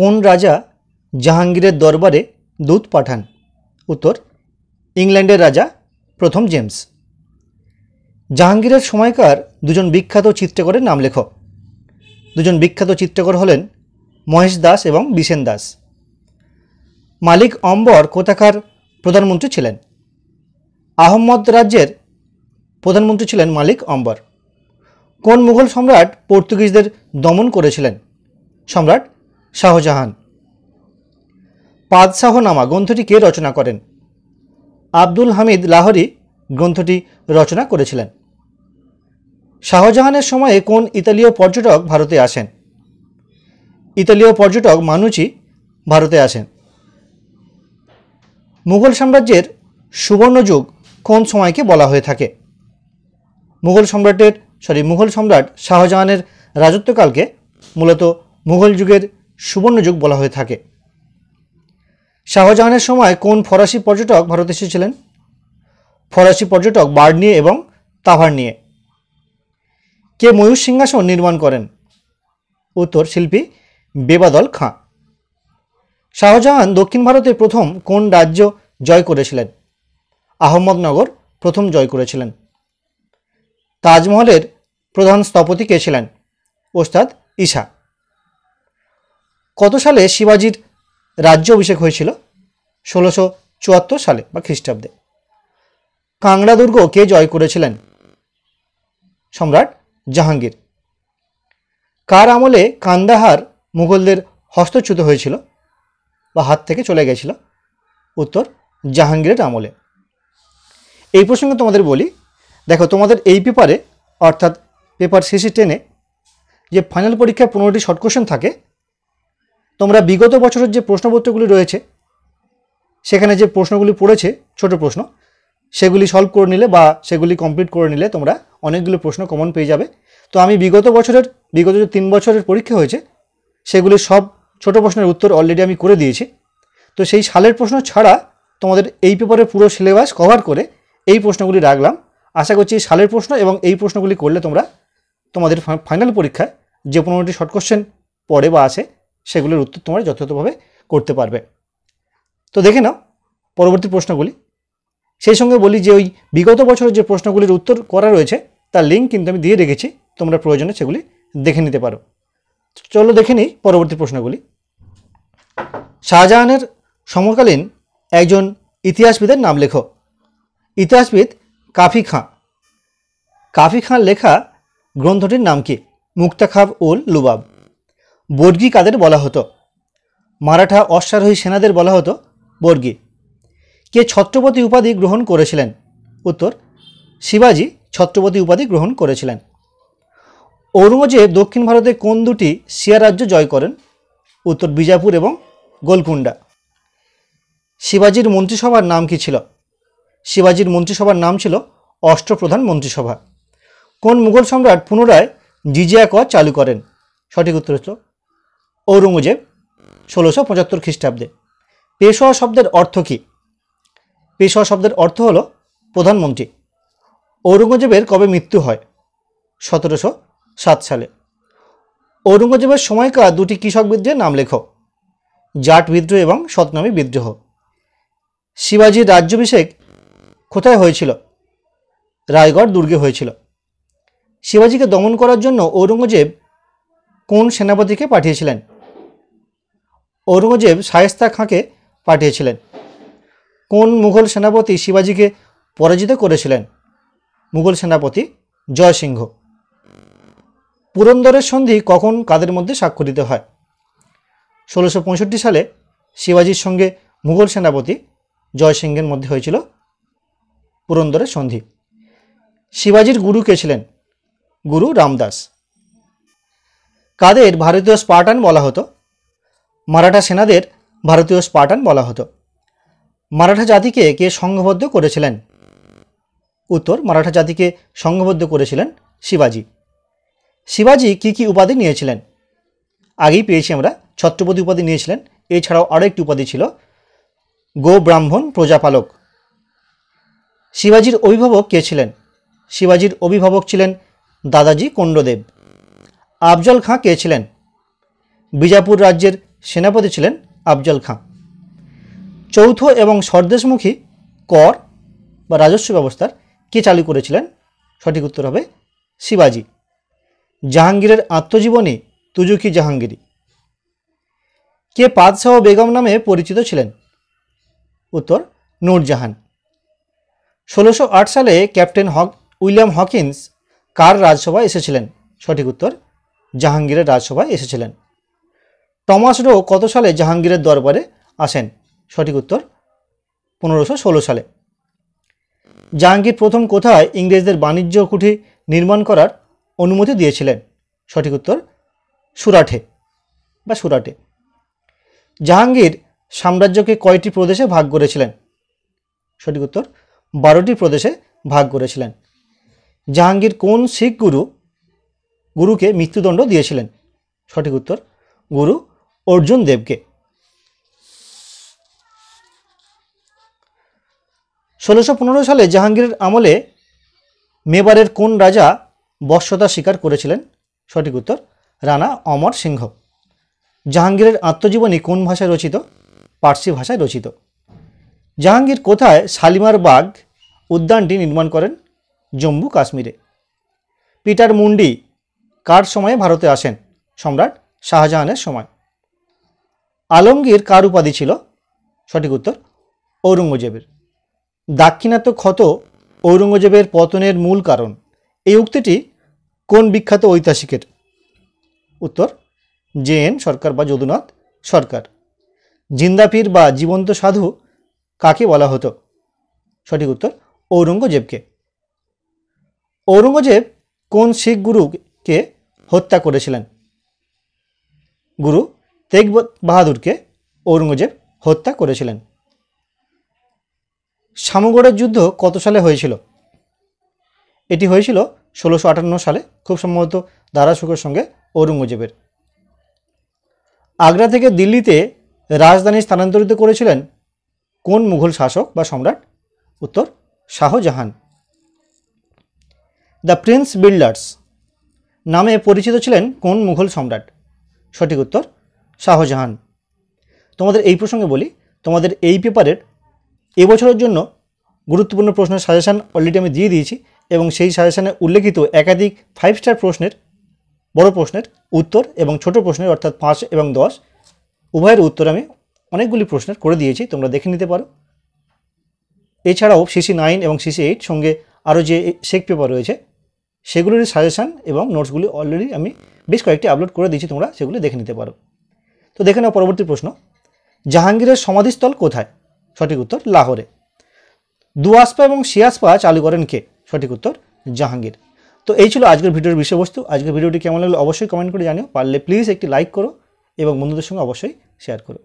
কোন রাজা জাহাঙ্গীরের দরবারে দূত পাঠান উত্তর ইংল্যান্ডের রাজা প্রথম জেমস জাহাঙ্গীরের সময়কার দুজন বিখ্যাত চিত্রকরের নাম লেখ দুজন বিখ্যাত চিত্রকর হলেন মহেশ দাস এবং বিসেন দাস মালিক অম্বর কোথাকার প্রধানমন্ত্রী ছিলেন আহম্মদ রাজ্যের প্রধানমন্ত্রী ছিলেন মালিক অম্বর কোন মুঘল সম্রাট পর্তুগিজদের দমন করেছিলেন সম্রাট শাহজাহান পাদশাহনামা গ্রন্থটি কে রচনা করেন আব্দুল হামিদ লাহরি গ্রন্থটি রচনা করেছিলেন শাহজাহানের সময়ে কোন ইতালীয় পর্যটক ভারতে আসেন ইতালীয় পর্যটক মানুচি ভারতে আসেন মুঘল সাম্রাজ্যের সুবর্ণযুগ কোন সময়কে বলা হয়ে থাকে মুঘল সম্রাটের সরি মুঘল সম্রাট শাহজাহানের রাজত্বকালকে মূলত মুঘল যুগের সুবর্ণযুগ বলা হয়ে থাকে শাহজাহানের সময় কোন ফরাসি পর্যটক ভারতে এসেছিলেন ফরাসি পর্যটক নিয়ে এবং তাভার নিয়ে কে ময়ূর সিংহাসন নির্মাণ করেন উত্তর শিল্পী বেবাদল খাঁ শাহজাহান দক্ষিণ ভারতে প্রথম কোন রাজ্য জয় করেছিলেন আহমদনগর প্রথম জয় করেছিলেন তাজমহলের প্রধান স্থপতি কে ছিলেন ওস্তাদ ঈশা কত সালে শিবাজির রাজ্য অভিষেক হয়েছিল ষোলোশো চুয়াত্তর সালে বা খ্রিস্টাব্দে কাংড়া দুর্গ কে জয় করেছিলেন সম্রাট জাহাঙ্গীর কার আমলে কান্দাহার মুঘলদের হস্তচ্যুত হয়েছিল বা হাত থেকে চলে গেছিল উত্তর জাহাঙ্গীরের আমলে এই প্রসঙ্গে তোমাদের বলি দেখো তোমাদের এই পেপারে অর্থাৎ পেপার সিসি টেনে যে ফাইনাল পরীক্ষায় পনেরোটি শর্ট কোশ্চেন থাকে তোমরা বিগত বছরের যে প্রশ্নপত্রগুলি রয়েছে সেখানে যে প্রশ্নগুলি পড়েছে ছোট প্রশ্ন সেগুলি সলভ করে নিলে বা সেগুলি কমপ্লিট করে নিলে তোমরা অনেকগুলো প্রশ্ন কমন পেয়ে যাবে তো আমি বিগত বছরের বিগত যে তিন বছরের পরীক্ষা হয়েছে সেগুলি সব ছোট প্রশ্নের উত্তর অলরেডি আমি করে দিয়েছি তো সেই সালের প্রশ্ন ছাড়া তোমাদের এই পেপারের পুরো সিলেবাস কভার করে এই প্রশ্নগুলি রাখলাম আশা করছি এই সালের প্রশ্ন এবং এই প্রশ্নগুলি করলে তোমরা তোমাদের ফাইনাল পরীক্ষায় যে পনেরোটি শর্ট কোশ্চেন পড়ে বা আসে সেগুলোর উত্তর তোমরা যথাযথভাবে করতে পারবে তো দেখে নাও পরবর্তী প্রশ্নগুলি সেই সঙ্গে বলি যে ওই বিগত বছরের যে প্রশ্নগুলির উত্তর করা রয়েছে তার লিঙ্ক কিন্তু আমি দিয়ে রেখেছি তোমরা প্রয়োজনে সেগুলি দেখে নিতে পারো চলো দেখে নিই পরবর্তী প্রশ্নগুলি শাহজাহানের সমকালীন একজন ইতিহাসবিদের নাম লেখো ইতিহাসবিদ কাফি খাঁ কাফি খাঁ লেখা গ্রন্থটির নাম কি মুক্তাখাব উল লুবাব বর্গি কাদের বলা হতো মারাঠা অশ্বারোহী সেনাদের বলা হতো বর্গি কে ছত্রপতি উপাধি গ্রহণ করেছিলেন উত্তর শিবাজি ছত্রপতি উপাধি গ্রহণ করেছিলেন ঔরঙ্গজেব দক্ষিণ ভারতে কোন দুটি শিয়া রাজ্য জয় করেন উত্তর বিজাপুর এবং গোলকুণ্ডা শিবাজির মন্ত্রিসভার নাম কি ছিল শিবাজির মন্ত্রিসভার নাম ছিল অষ্টপ্রধান মন্ত্রিসভা কোন মুঘল সম্রাট পুনরায় জিজিয়া কর চালু করেন সঠিক উত্তর হল ঔরঙ্গজেব ষোলোশো পঁচাত্তর খ্রিস্টাব্দে পেশোয়া শব্দের অর্থ কী পেশোয়া শব্দের অর্থ হল প্রধানমন্ত্রী ঔরঙ্গজেবের কবে মৃত্যু হয় সতেরোশো সাত সালে ঔরঙ্গজেবের সময়কার দুটি কৃষক বিদ্রোহের নাম লেখ জাট বিদ্রোহ এবং সতনামী বিদ্রোহ শিবাজির রাজ্যাভিষেক কোথায় হয়েছিল রায়গড় দুর্গে হয়েছিল শিবাজিকে দমন করার জন্য ঔরঙ্গজেব কোন সেনাপতিকে পাঠিয়েছিলেন ঔরঙ্গজেব শায়েস্তা খাঁকে পাঠিয়েছিলেন কোন মুঘল সেনাপতি শিবাজিকে পরাজিত করেছিলেন মুঘল সেনাপতি জয়সিংহ পুরন্দরের সন্ধি কখন কাদের মধ্যে স্বাক্ষরিত হয় ষোলোশো সালে শিবাজির সঙ্গে মুঘল সেনাপতি জয়সিংহের মধ্যে হয়েছিল পুরন্দরের সন্ধি শিবাজির গুরু কে ছিলেন গুরু রামদাস কাদের ভারতীয় স্পার্টান বলা হতো মারাঠা সেনাদের ভারতীয় স্পার্টান বলা হতো মারাঠা জাতিকে কে সংঘবদ্ধ করেছিলেন উত্তর মারাঠা জাতিকে সংঘবদ্ধ করেছিলেন শিবাজি শিবাজি কি কি উপাধি নিয়েছিলেন আগেই পেয়েছি আমরা ছত্রপতি উপাধি নিয়েছিলেন এছাড়াও আরও একটি উপাধি ছিল গো ব্রাহ্মণ প্রজাপালক শিবাজির অভিভাবক কে ছিলেন শিবাজির অভিভাবক ছিলেন দাদাজি কোণ্ডদেব আফজল খাঁ কে ছিলেন বিজাপুর রাজ্যের সেনাপতি ছিলেন আফজল খাঁ চৌথ এবং স্বদেশমুখী কর বা রাজস্ব ব্যবস্থার কে চালু করেছিলেন সঠিক উত্তর হবে শিবাজি জাহাঙ্গীরের আত্মজীবনী তুজুকি জাহাঙ্গীরি কে পাদশাহ বেগম নামে পরিচিত ছিলেন উত্তর নূরজাহান ষোলোশো আট সালে ক্যাপ্টেন হক উইলিয়াম হকিন্স কার রাজসভায় এসেছিলেন সঠিক উত্তর জাহাঙ্গীরের রাজসভায় এসেছিলেন টমাস রো কত সালে জাহাঙ্গীরের দরবারে আসেন সঠিক উত্তর পনেরোশো ষোলো সালে জাহাঙ্গীর প্রথম কোথায় ইংরেজদের বাণিজ্য কুঠি নির্মাণ করার অনুমতি দিয়েছিলেন সঠিক উত্তর সুরাটে বা সুরাটে জাহাঙ্গীর সাম্রাজ্যকে কয়টি প্রদেশে ভাগ করেছিলেন সঠিক উত্তর বারোটি প্রদেশে ভাগ করেছিলেন জাহাঙ্গীর কোন শিখ গুরু গুরুকে মৃত্যুদণ্ড দিয়েছিলেন সঠিক উত্তর গুরু অর্জুন দেবকে ষোলোশো পনেরো সালে জাহাঙ্গীরের আমলে মেবারের কোন রাজা বর্ষতা স্বীকার করেছিলেন সঠিক উত্তর রানা অমর সিংহ জাহাঙ্গীরের আত্মজীবনী কোন ভাষায় রচিত পার্সি ভাষায় রচিত জাহাঙ্গীর কোথায় শালিমার বাঘ উদ্যানটি নির্মাণ করেন জম্মু কাশ্মীরে পিটার মুন্ডি কার সময়ে ভারতে আসেন সম্রাট শাহজাহানের সময় আলমগীর কার উপাধি ছিল সঠিক উত্তর ঔরঙ্গজেবের দাক্ষিণাত্য ক্ষত ঔরঙ্গজেবের পতনের মূল কারণ এই উক্তিটি কোন বিখ্যাত ঐতিহাসিকের উত্তর জে এন সরকার বা যদুনাথ সরকার জিন্দাপীর বা জীবন্ত সাধু কাকে বলা হতো সঠিক উত্তর ঔরঙ্গজেবকে ঔরঙ্গজেব কোন শিখ গুরুকে হত্যা করেছিলেন গুরু তেগ বাহাদুরকে ঔরঙ্গজেব হত্যা করেছিলেন সামগড়ের যুদ্ধ কত সালে হয়েছিল এটি হয়েছিল ষোলোশো আটান্ন সালে খুব সম্ভবত দারাসুখের সঙ্গে ঔরঙ্গজেবের আগ্রা থেকে দিল্লিতে রাজধানী স্থানান্তরিত করেছিলেন কোন মুঘল শাসক বা সম্রাট উত্তর শাহজাহান দ্য প্রিন্স বিল্ডার্স নামে পরিচিত ছিলেন কোন মুঘল সম্রাট সঠিক উত্তর শাহজাহান তোমাদের এই প্রসঙ্গে বলি তোমাদের এই পেপারের এবছরের জন্য গুরুত্বপূর্ণ প্রশ্নের সাজেশান অলরেডি আমি দিয়ে দিয়েছি এবং সেই সাজেশানে উল্লেখিত একাধিক ফাইভ স্টার প্রশ্নের বড় প্রশ্নের উত্তর এবং ছোট প্রশ্নের অর্থাৎ পাঁচ এবং দশ উভয়ের উত্তর আমি অনেকগুলি প্রশ্নের করে দিয়েছি তোমরা দেখে নিতে পারো এছাড়াও সিসি নাইন এবং সিসি এইট সঙ্গে আরও যে শেক পেপার রয়েছে সেগুলির সাজেশান এবং নোটসগুলি অলরেডি আমি বেশ কয়েকটি আপলোড করে দিয়েছি তোমরা সেগুলি দেখে নিতে পারো তো দেখে নাও পরবর্তী প্রশ্ন জাহাঙ্গীরের সমাধিস্থল কোথায় সঠিক উত্তর লাহোরে দুয়াসপা এবং সিয়াসপা চালু করেন কে সঠিক উত্তর জাহাঙ্গীর তো এই ছিল আজকের ভিডিওর বিষয়বস্তু আজকের ভিডিওটি কেমন লাগলো অবশ্যই কমেন্ট করে জানিও পারলে প্লিজ একটি লাইক করো এবং বন্ধুদের সঙ্গে অবশ্যই শেয়ার করো